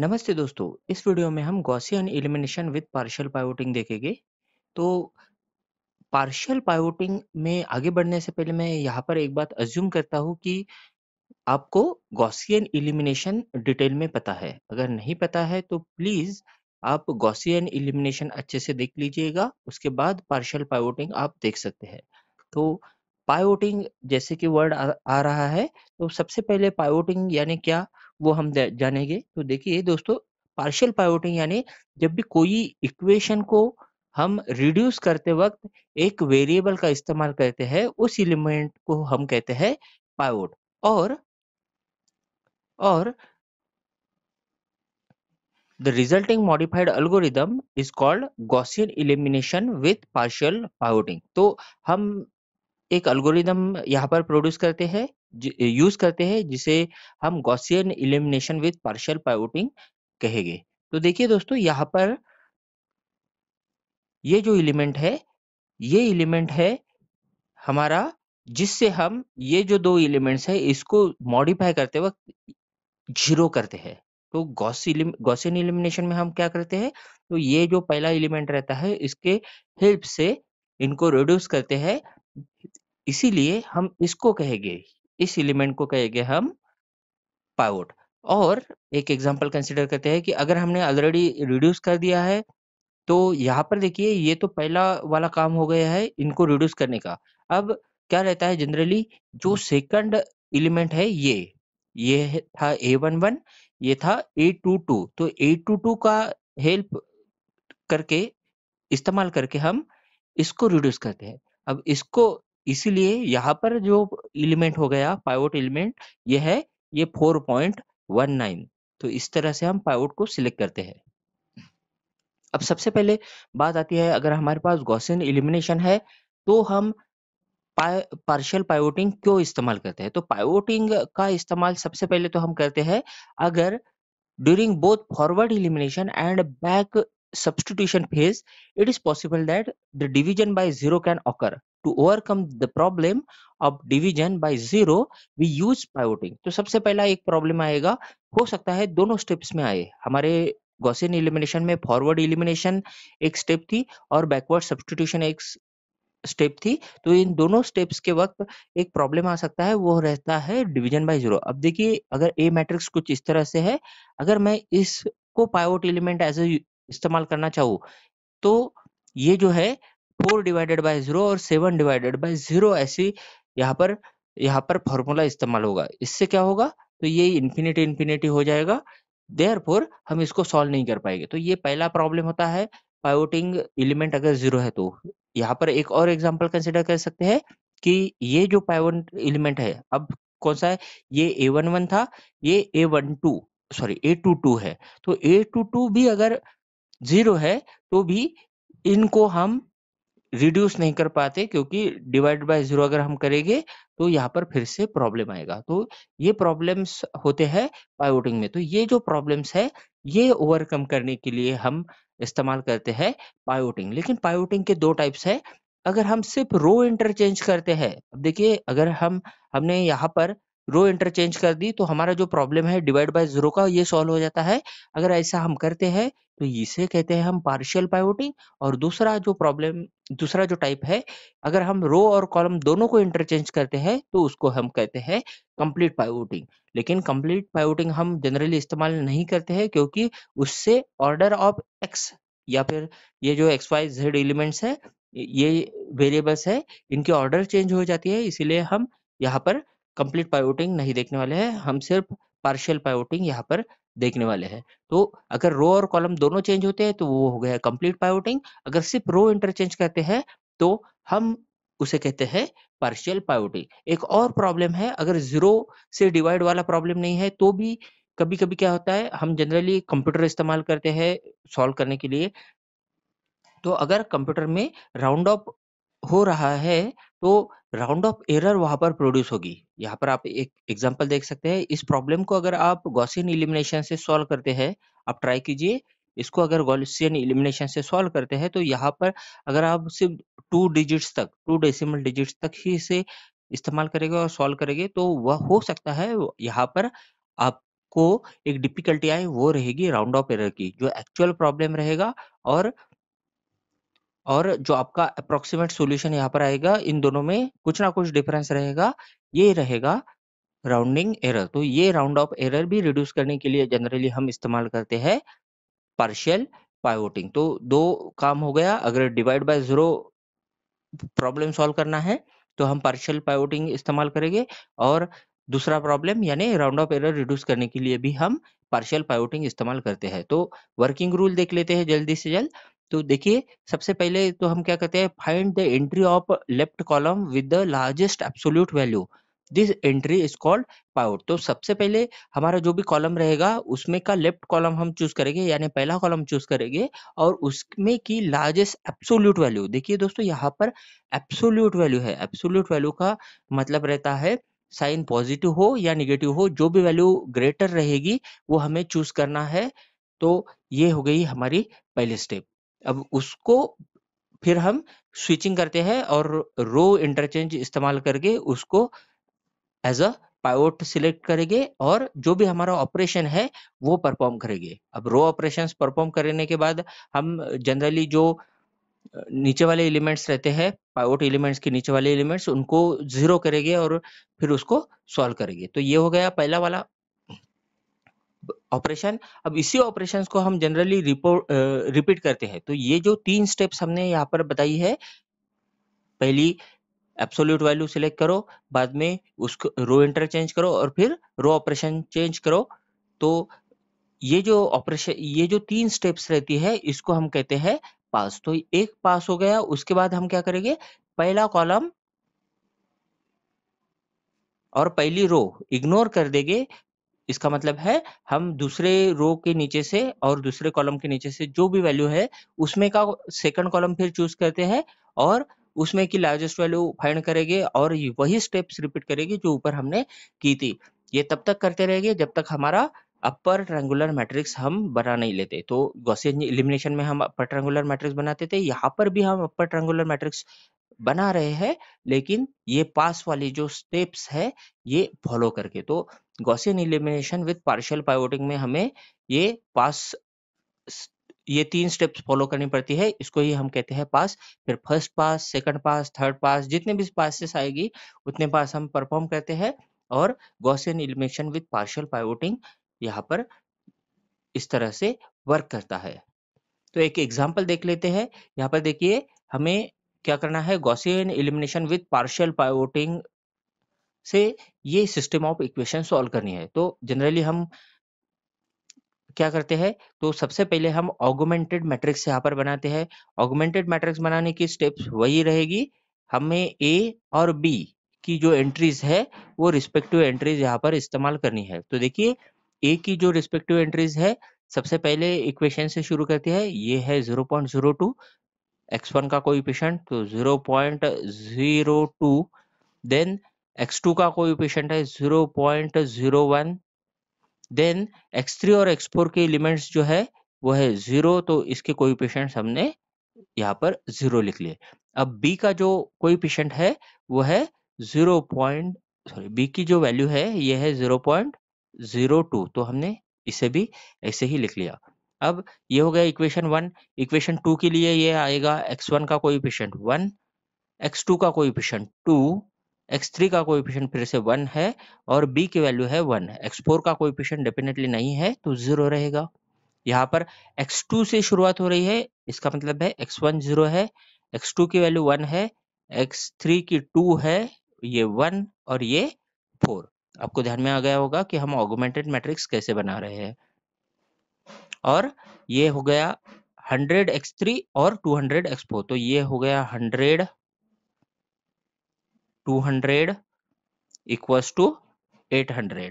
नमस्ते दोस्तों इस वीडियो में हम Gaussian elimination with partial pivoting देखेंगे तो पार्शियल पायोटिंग में आगे बढ़ने से पहले मैं यहाँ पर एक बात अज्यूम करता हूँ कि आपको गॉसियन एलिमिनेशन डिटेल में पता है अगर नहीं पता है तो प्लीज़ आप गॉसियन एलिमिनेशन अच्छे से देख लीजिएगा उसके बाद पार्शियल पायोटिंग आप देख सकते हैं तो पायोटिंग जैसे कि वर्ड आ, आ रहा है तो सबसे पहले पायोटिंग यानी क्या वो हम जानेंगे तो देखिए दोस्तों पार्शियल पाइवोटिंग यानी जब भी कोई इक्वेशन को हम रिड्यूस करते वक्त एक वेरिएबल का इस्तेमाल करते हैं उस एलिमेंट को हम कहते हैं पाइवोट और और the resulting modified algorithm is called Gaussian elimination with partial pivoting तो हम एक अल्गोरिदम यहाँ पर प्रोड्यूस करते हैं यूज करते हैं जिसे हम Gaussian elimination with partial pivoting कहेंगे तो देखिए दोस्तों यहाँ पर ये जो एलिमेंट है ये एलिमेंट है हमारा जिससे हम ये जो दो एलिमेंट्स है इसको मॉडिफाई करते वक्त जीरो करते हैं तो गॉसियन इलिमिनेशन में हम क्या करते हैं तो ये जो पहला एलिमेंट रहता है इसके हेल्प से इनको रिड्यूस करते हैं इसीलिए हम इसको कहेंगे इस एलिमेंट को कहेंगे हम पाउट और एक एग्जाम्पल कंसिडर करते हैं कि अगर हमने ऑलरेडी रिड्यूस कर दिया है तो यहाँ पर देखिए ये तो पहला वाला काम हो गया है इनको रिड्यूस करने का अब क्या रहता है जनरली जो सेकंड एलिमेंट है ये ये था ए वन वन ये था ए टू टू तो ए टू टू का हेल्प करके इस्तेमाल करके हम इसको रिड्यूस करते हैं अब इसको इसीलिए यहाँ पर जो एलिमेंट हो गया पाइवोट एलिमेंट ये है ये फोर पॉइंट वन नाइन तो इस तरह से हम पाइवोट को सिलेक्ट करते हैं अब सबसे पहले बात आती है अगर हमारे पास गॉसियन एलिमिनेशन है तो हम पार्शियल पाइवोटिंग क्यों इस्तेमाल करते हैं तो पाइवोटिंग का इस्तेमाल सबसे पहले तो हम करते हैं अगर during both forward elimination and back substitution phase it is possible that the division by zero can occur to overcome the problem of division by zero we use pivoting to sabse pehla ek problem aayega ho sakta hai dono steps mein aaye hamare gaussian elimination mein forward elimination ek step थी और backward substitution एक step थी तो इन दोनों steps के वक्त एक problem आ सकता है वो रहता है डिवीजन बाय जीरो अब देखिए अगर ए मैट्रिक्स कुछ इस तरह से है अगर मैं इसको पाइवोट एलिमेंट एज ए इस्तेमाल करना चाहूँ तो ये जो है फोर डिवाइडेड बाय जीरो और सेवन डिवाइडेड बाय जीरो ऐसी यहाँ पर यहाँ पर फॉर्मूला इस्तेमाल होगा इससे क्या होगा तो ये इन्फिनिटी इन्फिनिटी हो जाएगा देयर फोर हम इसको सॉल्व नहीं कर पाएंगे तो ये पहला प्रॉब्लम होता है पायोटिंग एलिमेंट अगर जीरो है तो यहाँ पर एक और एग्जाम्पल कंसिडर कर सकते हैं कि ये जो पायोट एलिमेंट है अब कौन सा है ये ए वन वन था ये A one two sorry A two two है तो ए टू टू भी अगर जीरो है तो भी इनको हम रिड्यूस नहीं कर पाते क्योंकि डिवाइड बाय जीरो अगर हम करेंगे तो यहाँ पर फिर से प्रॉब्लम आएगा तो ये प्रॉब्लम्स होते हैं पाइवोटिंग में तो ये जो प्रॉब्लम्स है ये ओवरकम करने के लिए हम इस्तेमाल करते हैं पाइवोटिंग लेकिन पाइवोटिंग के दो टाइप्स है अगर हम सिर्फ रो इंटरचेंज करते हैं अब देखिए अगर हम हमने यहाँ पर रो इंटरचेंज कर दी तो हमारा जो प्रॉब्लम है डिवाइड बाय जीरो का ये सॉल्व हो जाता है अगर ऐसा हम करते हैं तो इसे कहते हैं हम पार्शियल पाइवोटिंग और दूसरा जो प्रॉब्लम दूसरा जो टाइप है अगर हम रो और कॉलम दोनों को इंटरचेंज करते हैं तो उसको हम कहते हैं कंप्लीट पाइवोटिंग लेकिन कंप्लीट पाइवोटिंग हम जनरली इस्तेमाल नहीं करते हैं क्योंकि उससे ऑर्डर ऑफ एक्स या फिर ये जो एक्स वाई जेड एलिमेंट्स है ये वेरिएबल्स है इनकी ऑर्डर चेंज हो जाती है इसीलिए हम यहाँ पर कंप्लीट पाइवोटिंग नहीं देखने वाले हैं हम सिर्फ पार्शियल पाइवोटिंग यहाँ पर देखने वाले हैं तो अगर रो और कॉलम दोनों चेंज होते हैं तो वो हो गया कंप्लीट पायोटिंग अगर सिर्फ रो इंटरचेंज करते हैं तो हम उसे कहते हैं पार्शियल पायोटिंग एक और प्रॉब्लम है अगर जीरो से डिवाइड वाला प्रॉब्लम नहीं है तो भी कभी कभी क्या होता है हम जनरली कंप्यूटर इस्तेमाल करते हैं सॉल्व करने के लिए तो अगर कंप्यूटर में राउंड ऑफ हो रहा है तो राउंड ऑफ एरर वहां पर प्रोड्यूस होगी यहाँ पर आप एक एग्जांपल देख सकते हैं इस प्रॉब्लम को अगर आप गॉसियन इलिमिनेशन से सॉल्व करते हैं आप ट्राई कीजिए इसको अगर गॉसियन इलिमिनेशन से सॉल्व करते हैं तो यहाँ पर अगर आप सिर्फ टू डिजिट्स तक टू डेसिमल डिजिट्स तक ही इसे इस्तेमाल करेंगे और सॉल्व करेंगे तो वह हो सकता है यहाँ पर आपको एक डिफिकल्टी आए वो रहेगी राउंड ऑफ एरर की जो एक्चुअल प्रॉब्लम रहेगा और और जो आपका अप्रोक्सीमेट सॉल्यूशन यहाँ पर आएगा इन दोनों में कुछ ना कुछ डिफरेंस रहेगा ये रहेगा राउंडिंग एरर तो ये राउंड ऑफ एरर भी रिड्यूस करने के लिए जनरली हम इस्तेमाल करते हैं पार्शियल पायोटिंग तो दो काम हो गया अगर divide by zero problem solve करना है तो हम पार्शियल पायोटिंग इस्तेमाल करेंगे और दूसरा प्रॉब्लम यानी राउंड ऑफ एरर रिड्यूस करने के लिए भी हम पार्शियल पायोटिंग इस्तेमाल करते हैं तो वर्किंग रूल देख लेते हैं जल्दी से जल्द तो देखिए सबसे पहले तो हम क्या कहते हैं find the entry of left column with the largest absolute value this entry is called pivot तो सबसे पहले हमारा जो भी कॉलम रहेगा उसमें का लेफ्ट कॉलम हम चूज करेंगे यानी पहला कॉलम चूज करेंगे और उसमें की लार्जेस्ट एब्सोल्यूट वैल्यू देखिए दोस्तों यहाँ पर एब्सोल्यूट वैल्यू है एब्सोल्यूट वैल्यू का मतलब रहता है साइन पॉजिटिव हो या निगेटिव हो जो भी वैल्यू ग्रेटर रहेगी वो हमें चूज करना है तो ये हो गई हमारी पहली स्टेप अब उसको फिर हम स्विचिंग करते हैं और रो इंटरचेंज इस्तेमाल करके उसको एज अ पाइवट सिलेक्ट करेंगे और जो भी हमारा ऑपरेशन है वो परफॉर्म करेंगे अब रो ऑपरेशंस परफॉर्म करने के बाद हम जनरली जो नीचे वाले एलिमेंट्स रहते हैं पाइवट एलिमेंट्स के नीचे वाले एलिमेंट्स उनको जीरो करेंगे और फिर उसको सॉल्व करेंगे तो ये हो गया पहला वाला ऑपरेशन अब इसी ऑपरेशन को हम जनरली रिपीट करते हैं तो ये जो तीन स्टेप्स हमने यहाँ पर बताई है पहली एब्सोल्यूट वैल्यू सिलेक्ट करो बाद में उसको रो एंटर चेंज करो और फिर रो ऑपरेशन चेंज करो तो ये जो ऑपरेशन ये जो तीन स्टेप्स रहती है इसको हम कहते हैं पास तो एक पास हो गया उसके बाद हम क्या करेंगे पहला कॉलम और पहली रो इग्नोर कर देंगे इसका मतलब है हम दूसरे रो के नीचे से और दूसरे कॉलम के नीचे से जो भी वैल्यू है उसमें का सेकंड कॉलम फिर चूज करते हैं और उसमें की लार्जेस्ट वैल्यू फाइंड करेंगे और वही स्टेप्स रिपीट करेंगे जो ऊपर हमने की थी ये तब तक करते रहेंगे जब तक हमारा अपर ट्रेंगुलर मैट्रिक्स हम बना नहीं लेते तो गॉसियन इलिमिनेशन में हम अपर ट्रेंगुलर मैट्रिक्स बनाते थे यहाँ पर भी हम अपर ट्रेंगुलर मैट्रिक्स बना रहे हैं लेकिन ये पास वाली जो स्टेप्स है ये फॉलो करके तो Gaussian elimination with partial pivoting में हमें ये पास ये तीन स्टेप्स फॉलो करनी पड़ती है इसको ही हम कहते हैं पास फिर first pass second pass third pass जितने भी पासेस आएगी उतने पास हम परफॉर्म करते हैं और Gaussian elimination with partial pivoting यहाँ पर इस तरह से वर्क करता है तो एक एग्जाम्पल देख लेते हैं यहाँ पर देखिए हमें क्या करना है Gaussian elimination with partial pivoting से ये सिस्टम ऑफ इक्वेशन सॉल्व करनी है तो जनरली हम क्या करते हैं तो सबसे पहले हम ऑगोमेंटेड मैट्रिक्स यहाँ पर बनाते हैं ऑगोमेंटेड मैट्रिक्स बनाने की स्टेप्स वही रहेगी हमें ए और बी की जो एंट्रीज है वो रिस्पेक्टिव एंट्रीज यहाँ पर इस्तेमाल करनी है तो देखिए ए की जो रिस्पेक्टिव एंट्रीज है सबसे पहले इक्वेशन से शुरू करती है ये है zero zero point two x one का कोई तो zero zero point two then x two का कोएफिशिएंट है zero point zero one then x three और एक्स फोर के एलिमेंट्स जो है वो है जीरो तो इसके पेशेंट हमने यहाँ पर जीरो लिख लिए अब बी का जो कोएफिशिएंट है वो है जीरो पॉइंट सॉरी बी की जो वैल्यू है ये है जीरो पॉइंट जीरो टू तो हमने इसे भी ऐसे ही लिख लिया अब ये हो गया इक्वेशन वन इक्वेशन टू के लिए ये आएगा एक्स वन का कोई पेशेंट वन एक्स टू का कोई पेशेंट टू x3 का कोएफिशिएंट फिर से वन है और b की वैल्यू है वन x4 का कोएफिशिएंट डेफिनेटली नहीं है तो जीरो रहेगा यहाँ पर x2 से शुरुआत हो रही है इसका मतलब है x1 जीरो है x2 की वैल्यू वन है x3 की टू है ये वन और ये फोर आपको ध्यान में आ गया होगा कि हम ऑगोमेंटेड मैट्रिक्स कैसे बना रहे हैं और ये हो गया एक्स थ्री और एक्स फोर तो ये हो गया हंड्रेड 200 इक्वल्स टू 800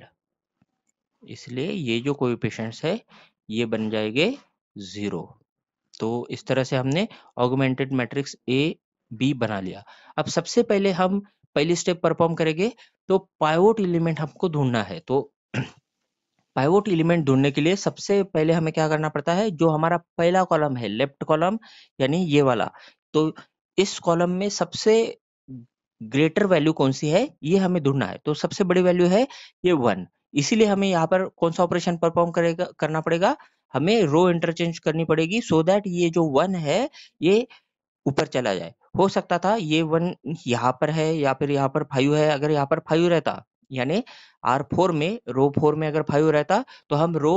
इसलिए ये जो कोएफिशिएंट्स है ये बन जाएंगे ज़ीरो तो इस तरह से हमने ऑगमेंटेड मैट्रिक्स ए बी बना लिया अब सबसे पहले हम पहली स्टेप परफॉर्म करेंगे तो पाइवोट एलिमेंट हमको ढूंढना है तो पाइवोट एलिमेंट ढूंढने के लिए सबसे पहले हमें क्या करना पड़ता है जो हमारा पहला कॉलम है लेफ्ट कॉलम यानी ये वाला तो इस कॉलम में सबसे ग्रेटर वैल्यू कौन सी है ये हमें ढूंढना है तो सबसे बड़ी वैल्यू है ये वन इसीलिए हमें यहाँ पर कौन सा ऑपरेशन परफॉर्म करेगा करना पड़ेगा हमें रो इंटरचेंज करनी पड़ेगी सो so दैट ये जो वन है ये ऊपर चला जाए हो सकता था ये वन यहाँ पर है या फिर यहाँ पर फाइव है अगर यहाँ पर फाइव रहता यानी आर फोर में रो फोर में अगर फाइव रहता तो हम रो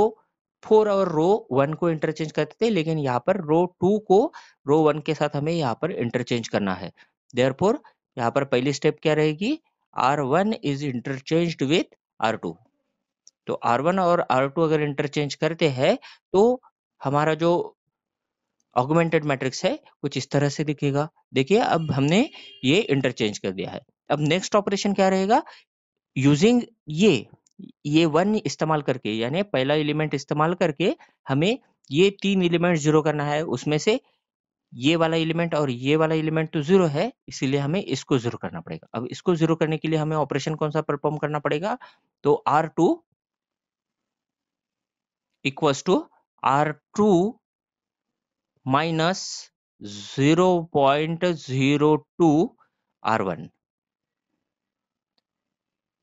फोर और रो वन को इंटरचेंज करते थे लेकिन यहाँ पर रो टू को रो वन के साथ हमें यहाँ पर इंटरचेंज करना है देयर यहाँ पर पहली स्टेप क्या रहेगी R one is interchange with R two तो आर वन और आर टू अगर इंटरचेंज करते हैं तो हमारा जो ऑगमेंटेड मैट्रिक्स है कुछ इस तरह से दिखेगा देखिए अब हमने ये इंटरचेंज कर दिया है अब नेक्स्ट ऑपरेशन क्या रहेगा यूजिंग ये ये वन इस्तेमाल करके यानी पहला एलिमेंट इस्तेमाल करके हमें ये तीन एलिमेंट जीरो करना है उसमें से ये वाला एलिमेंट और ये वाला एलिमेंट तो जीरो है इसीलिए हमें इसको जीरो करना पड़ेगा अब इसको जीरो करने के लिए हमें ऑपरेशन कौन सा परफॉर्म करना पड़ेगा तो R two equals to R two minus zero point zero two R one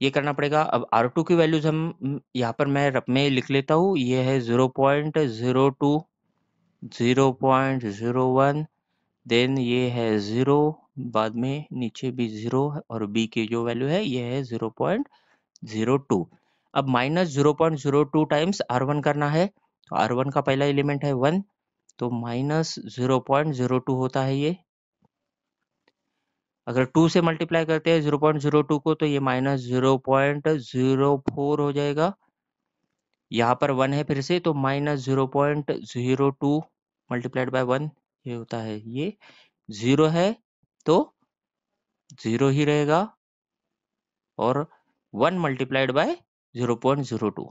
ये करना पड़ेगा अब आर टू की वैल्यूज हम यहाँ पर मैं रप में लिख लेता हूं ये है zero point zero two zero point zero one then ये है ज़ीरो बाद में नीचे भी ज़ीरो और बी की जो वैल्यू है ये है ज़ीरो पॉइंट ज़ीरो टू अब minus zero point zero two times R one करना है तो आर वन का पहला एलिमेंट है वन तो minus zero point zero two होता है ये अगर टू से मल्टीप्लाई करते हैं ज़ीरो पॉइंट ज़ीरो टू को तो ये minus zero point zero four हो जाएगा यहाँ पर वन है फिर से तो minus zero point zero two multiplied by one ये होता है ये जीरो है तो जीरो ही रहेगा और one multiplied by zero point zero two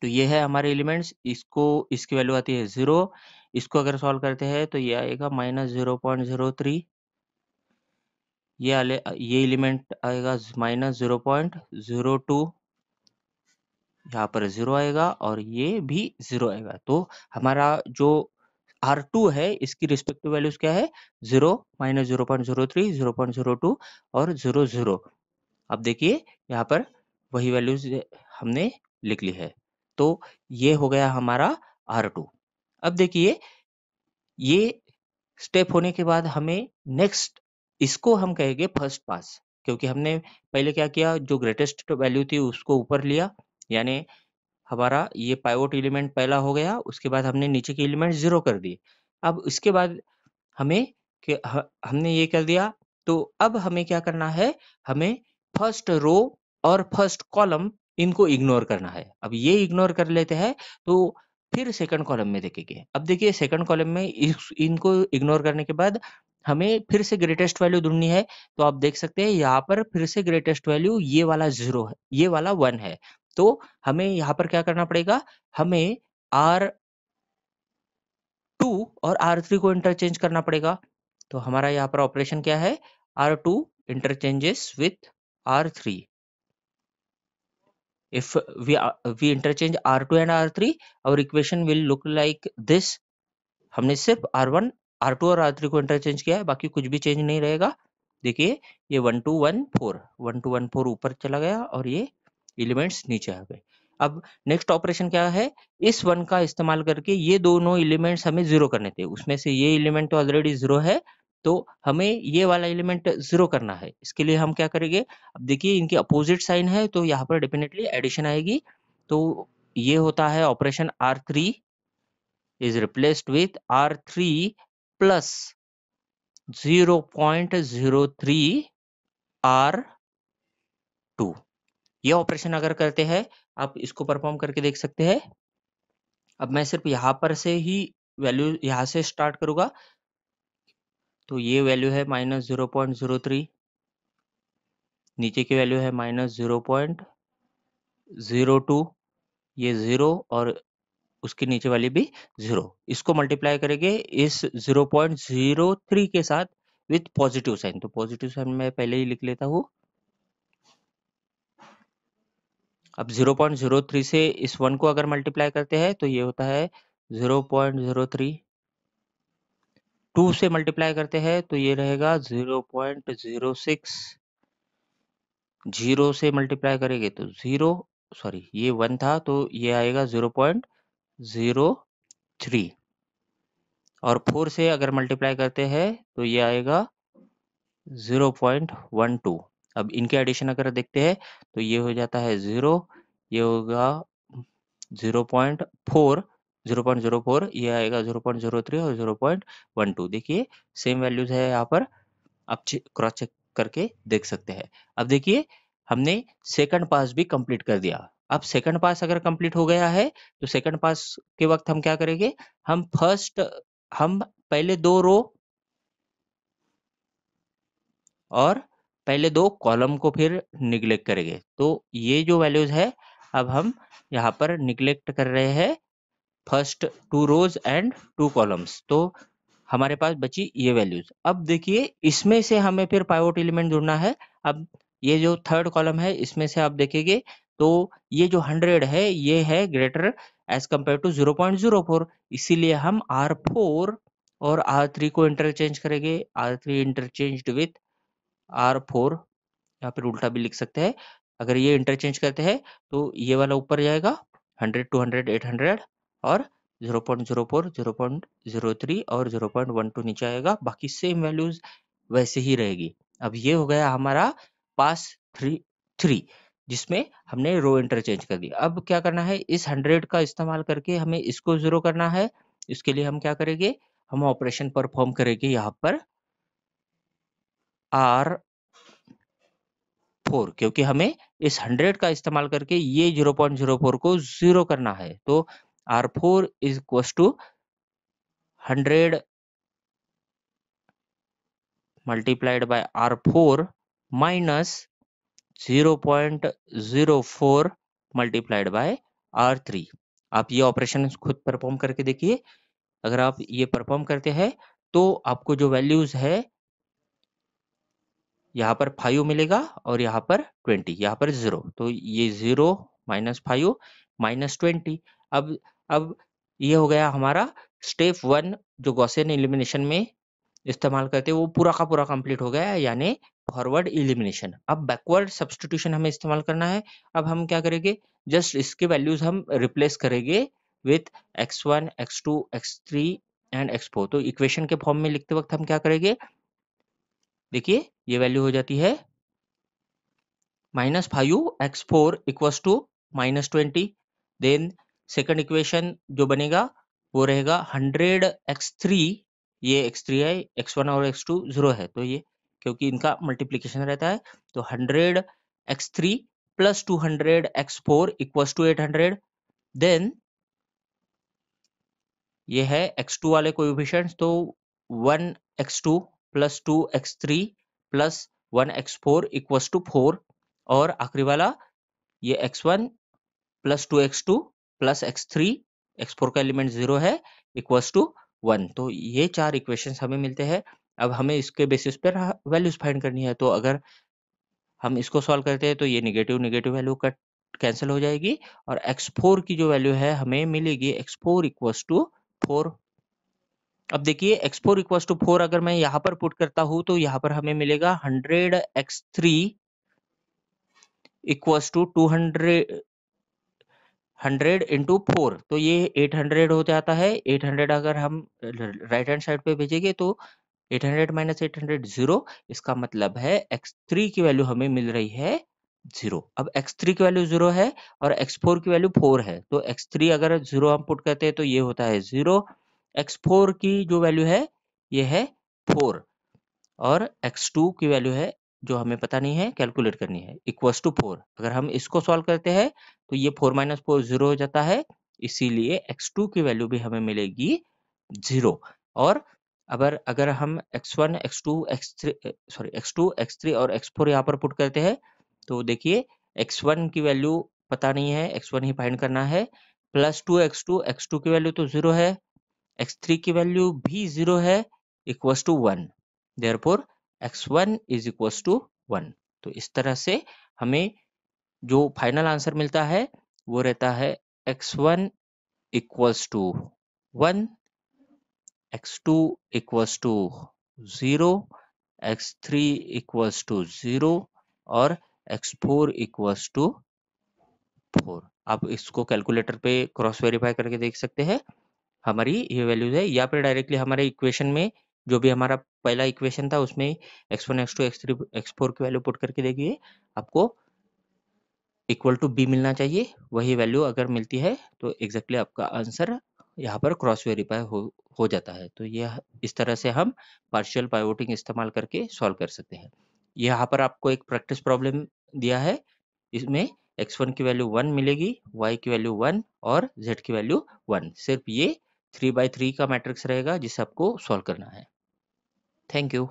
तो ये है हमारे एलिमेंट्स इसको इसकी वैल्यू आती है जीरो इसको अगर सॉल्व करते हैं तो ये आएगा minus zero point zero three ये ये एलिमेंट आएगा minus zero point zero two यहाँ पर जीरो आएगा और ये भी जीरो आएगा तो हमारा जो आर टू है इसकी रिस्पेक्टिव वैल्यूज क्या है zero minus zero point zero three zero point zero two और जीरो जीरो अब देखिए यहाँ पर वही वैल्यूज हमने लिख ली है तो ये हो गया हमारा आर टू अब देखिए ये स्टेप होने के बाद हमें नेक्स्ट इसको हम कहेंगे फर्स्ट पास क्योंकि हमने पहले क्या किया जो ग्रेटेस्ट वैल्यू थी उसको ऊपर लिया यानी हमारा ये पाइवोट एलिमेंट पहला हो गया उसके बाद हमने नीचे के एलिमेंट जीरो कर दिए अब उसके बाद हमें कि हमने ये कर दिया तो अब हमें क्या करना है हमें फर्स्ट रो और फर्स्ट कॉलम इनको इग्नोर करना है अब ये इग्नोर कर लेते हैं तो फिर सेकंड कॉलम में देखेंगे अब देखिए सेकंड कॉलम में इस, इनको इग्नोर करने के बाद हमें फिर से ग्रेटेस्ट वैल्यू ढूंढनी है तो आप देख सकते हैं यहाँ पर फिर से ग्रेटेस्ट वैल्यू ये वाला जीरो है ये वाला वन है तो हमें यहाँ पर क्या करना पड़ेगा हमें आर टू और आर थ्री को इंटरचेंज करना पड़ेगा तो हमारा यहाँ पर ऑपरेशन क्या है R two interchanges with R three if we we interchange r2 and r3 our equation will look like this हमने सिर्फ r1 r2 और r3 को इंटरचेंज किया है बाकी कुछ भी चेंज नहीं रहेगा देखिए ये one two one four one two one four ऊपर चला गया और ये एलिमेंट्स नीचे आ गए अब नेक्स्ट ऑपरेशन क्या है इस वन का इस्तेमाल करके ये दोनों एलिमेंट्स हमें जीरो करने थे उसमें से ये एलिमेंट तो ऑलरेडी जीरो है तो हमें ये वाला एलिमेंट जीरो करना है इसके लिए हम क्या करेंगे अब देखिए इनके अपोजिट साइन है तो यहाँ पर डेफिनेटली एडिशन आएगी तो ये होता है operation R three is replaced with R three plus zero point zero three R two ये ऑपरेशन अगर करते हैं आप इसको परफॉर्म करके देख सकते हैं अब मैं सिर्फ यहाँ पर से ही वैल्यू यहाँ से स्टार्ट करूँगा तो ये वैल्यू है minus zero point zero three नीचे की वैल्यू है minus zero point zero two ये ज़ीरो और उसके नीचे वाली भी ज़ीरो इसको मल्टीप्लाई करेंगे इस ज़ीरो पॉइंट ज़ीरो थ्री के साथ विथ पॉजिटिव साइन तो पॉजिटिव साइन मैं पहले ही लिख लेता हूँ अब 0.03 से इस वन को अगर मल्टीप्लाई करते हैं तो ये होता है 0.03 टू से मल्टीप्लाई करते हैं तो ये रहेगा 0.06 जीरो से मल्टीप्लाई करेंगे तो जीरो सॉरी ये वन था तो ये आएगा 0.03 और फोर से अगर मल्टीप्लाई करते हैं तो ये आएगा 0.12 अब इनके एडिशन अगर देखते हैं तो ये हो जाता है जीरो ये होगा zero point four zero point zero four ये आएगा जीरो पॉइंट जीरो थ्री और जीरो पॉइंट वन टू देखिए सेम वैल्यूज है यहाँ पर आप क्रॉस चेक करके देख सकते हैं अब देखिए हमने सेकंड पास भी कंप्लीट कर दिया अब सेकंड पास अगर कंप्लीट हो गया है तो सेकंड पास के वक्त हम क्या करेंगे हम फर्स्ट हम पहले दो रो और पहले दो कॉलम को फिर निग्लेक्ट करेंगे तो ये जो वैल्यूज है अब हम यहाँ पर निग्लेक्ट कर रहे हैं first two rows and two columns तो हमारे पास बची ये वैल्यूज अब देखिए इसमें से हमें फिर पाइवोट एलिमेंट जुड़ना है अब ये जो थर्ड कॉलम है इसमें से आप देखेंगे तो ये जो हंड्रेड है ये है greater as compare to zero point zero four इसीलिए हम आर फोर और आर थ्री को इंटरचेंज करेंगे R three interchange with R four यहाँ पर उल्टा भी लिख सकते हैं अगर ये इंटरचेंज करते हैं तो ये वाला ऊपर जाएगा hundred two hundred eight hundred और zero point zero four zero point zero three और जीरो पॉइंट वन टू नीचे आएगा बाकी सेम वैल्यूज वैसे ही रहेगी अब ये हो गया हमारा पास थ्री थ्री जिसमें हमने रो इंटरचेंज कर दिया अब क्या करना है इस हंड्रेड का इस्तेमाल करके हमें इसको जीरो करना है इसके लिए हम क्या करेंगे हम ऑपरेशन परफॉर्म करेंगे यहाँ पर आर फोर क्योंकि हमें इस हंड्रेड का इस्तेमाल करके ये जीरो पॉइंट जीरो फोर को जीरो करना है तो R four is equal to hundred multiplied by R four minus zero point zero four multiplied by R three आप ये ऑपरेशन खुद परफॉर्म करके देखिए अगर आप ये परफॉर्म करते हैं तो आपको जो वैल्यूज है यहाँ पर फाइव मिलेगा और यहाँ पर ट्वेंटी यहाँ पर जीरो तो ये zero minus five minus twenty अब अब ये हो गया हमारा स्टेप वन जो गौसियन एलिमिनेशन में इस्तेमाल करते हैं वो पूरा का पूरा कंप्लीट हो गया यानी फॉरवर्ड एलिमिनेशन अब बैकवर्ड सब्सटीट्यूशन हमें इस्तेमाल करना है अब हम क्या करेंगे जस्ट इसके वैल्यूज हम रिप्लेस करेंगे with X one X two X three and X four तो इक्वेशन के फॉर्म में लिखते वक्त हम क्या करेंगे देखिए ये वैल्यू हो जाती है minus five X four equals to minus twenty then second equation जो बनेगा वो रहेगा हंड्रेड एक्स थ्री ये एक्स थ्री है एक्स वन और एक्स टू जीरो है तो ये क्योंकि इनका मल्टीप्लीकेशन रहता है तो hundred X three plus two hundred X four equals to eight hundred then ये है एक्स टू वाले कोविशेंट तो one X two plus two X three plus one x four equals to four और आखिरी वाला ये X one plus two X two plus X three X four का element zero है इक्वस टू वन तो ये चार इक्वेशन हमें मिलते हैं अब हमें इसके बेसिस पर वैल्यूज फाइंड करनी है तो अगर हम इसको सॉल्व करते हैं तो ये negative negative value cut cancel हो जाएगी और x4 की जो वैल्यू है हमें मिलेगी x4 four equals to four अब देखिए X four equals to four अगर मैं यहाँ पर पुट करता हूं तो यहाँ पर हमें मिलेगा hundred X three equals to two hundred hundred into four तो ये एट हंड्रेड हो जाता है एट हंड्रेड अगर हम राइट हैंड साइड पे भेजेंगे तो eight hundred minus eight hundred zero इसका मतलब है एक्स थ्री की वैल्यू हमें मिल रही है जीरो अब एक्स थ्री की वैल्यू जीरो है और एक्स फोर की वैल्यू फोर है तो एक्स थ्री अगर जीरो हम पुट करते हैं तो ये होता है जीरो x4 की जो वैल्यू है ये है फोर और x2 की वैल्यू है जो हमें पता नहीं है कैलकुलेट करनी है इक्वस टू फोर अगर हम इसको सॉल्व करते हैं तो ये फोर माइनस फोर जीरो हो जाता है इसीलिए x2 की वैल्यू भी हमें मिलेगी जीरो और अगर अगर हम x1, x2, x3 sorry x2, x3 और x4 यहाँ पर पुट करते हैं तो देखिए वन की वैल्यू पता नहीं है वन ही फाइंड करना है plus two X two X two की वैल्यू तो जीरो है x3 की वैल्यू भी जीरो है equals to one X one is equals to one तो इस तरह से हमें जो फाइनल आंसर मिलता है वो रहता है X one equals to one X two equals to zero X three equals to zero और x four equals to four आप इसको कैलकुलेटर पे क्रॉस वेरीफाई करके देख सकते हैं हमारी ये वैल्यूज है या फिर डायरेक्टली हमारे इक्वेशन में जो भी हमारा पहला इक्वेशन था उसमें X one X two X three X four की वैल्यू पुट करके देखिए आपको इक्वल टू बी मिलना चाहिए वही वैल्यू अगर मिलती है तो एग्जैक्टली exactly आपका आंसर यहाँ पर क्रॉस वेरीफाई हो हो जाता है तो यह इस तरह से हम पार्शियल पाइवोटिंग इस्तेमाल करके सॉल्व कर सकते हैं यहाँ पर आपको एक प्रैक्टिस प्रॉब्लम दिया है इसमें एक्स वन की वैल्यू वन मिलेगी वाई की वैल्यू वन और जेड की वैल्यू वन सिर्फ ये थ्री बाई थ्री का मैट्रिक्स रहेगा जिसे आपको सॉल्व करना है थैंक यू